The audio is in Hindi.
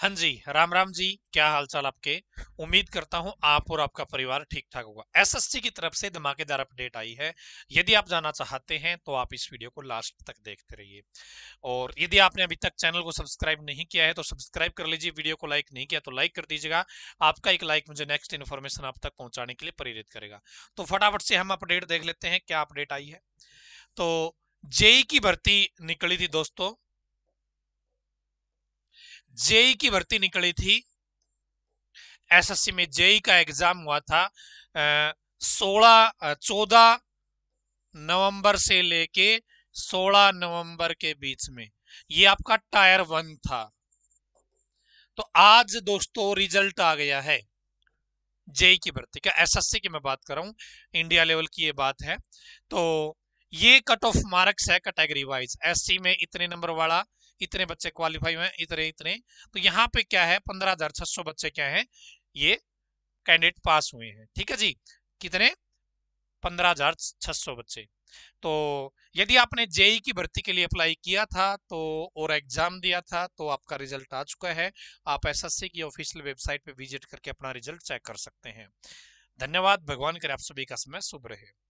हाँ जी राम राम जी क्या हालचाल आपके उम्मीद करता हूं आप और आपका परिवार ठीक ठाक होगा एसएससी की तरफ से धमाकेदार अपडेट आई है यदि आप जाना चाहते हैं तो आप इस वीडियो को लास्ट तक देखते रहिए और यदि आपने अभी तक चैनल को सब्सक्राइब नहीं किया है तो सब्सक्राइब कर लीजिए वीडियो को लाइक नहीं किया तो लाइक कर दीजिएगा आपका एक लाइक मुझे नेक्स्ट इन्फॉर्मेशन आप तक पहुंचाने के लिए प्रेरित करेगा तो फटाफट से हम अपडेट देख लेते हैं क्या अपडेट आई है तो जेई की भर्ती निकली थी दोस्तों जेई की भर्ती निकली थी एसएससी में जेई का एग्जाम हुआ था सोलह चौदह नवंबर से लेके सोलह नवंबर के बीच में ये आपका टायर वन था तो आज दोस्तों रिजल्ट आ गया है जेई की भर्ती का एसएससी की मैं बात कर रहा हूं इंडिया लेवल की ये बात है तो ये कट ऑफ मार्क्स है कैटेगरी वाइज एससी में इतने नंबर वाला इतने बच्चे क्वालिफाई हुए इतने इतने तो यहाँ पे क्या है पंद्रह हजार छह सौ बच्चे क्या है ये कैंडिडेट पास हुए हैं ठीक है जी कितने पंद्रह हजार छह सौ बच्चे तो यदि आपने जेई की भर्ती के लिए अप्लाई किया था तो और एग्जाम दिया था तो आपका रिजल्ट आ चुका है आप एसएससी की ऑफिशियल वेबसाइट पे विजिट करके अपना रिजल्ट चेक कर सकते हैं धन्यवाद भगवान करे आप सभी का समय शुभ रहे